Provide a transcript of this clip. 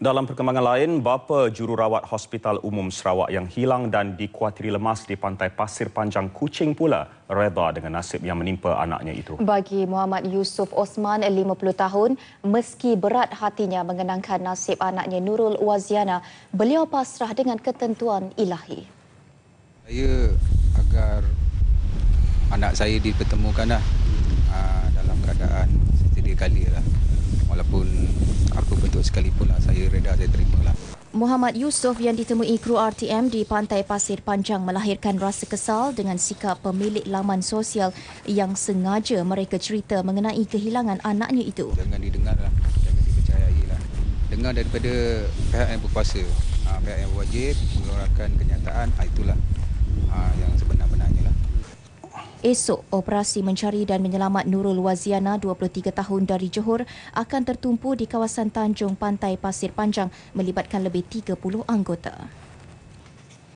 Dalam perkembangan lain, bapa jururawat Hospital Umum Sarawak yang hilang dan dikuatiri lemas di pantai Pasir Panjang Kuching pula reda dengan nasib yang menimpa anaknya itu. Bagi Muhammad Yusuf Osman, 50 tahun, meski berat hatinya mengenangkan nasib anaknya Nurul Waziana, beliau pasrah dengan ketentuan ilahi. Saya agar anak saya dipertemukanlah ah, dalam keadaan setidaknya kali. Walaupun masuk sekalipun lah. Saya reda, saya terima lah. Muhammad Yusof yang ditemui kru RTM di Pantai Pasir Panjang melahirkan rasa kesal dengan sikap pemilik laman sosial yang sengaja mereka cerita mengenai kehilangan anaknya itu. Jangan didengar lah. Jangan dipercayai lah. Dengar daripada pihak yang berkuasa. Ah, pihak yang wajib mengeluarkan kenyataan ah, itulah ah, yang sebenarnya. Esok, operasi mencari dan menyelamat Nurul Waziana, 23 tahun dari Johor, akan tertumpu di kawasan Tanjung Pantai Pasir Panjang melibatkan lebih 30 anggota.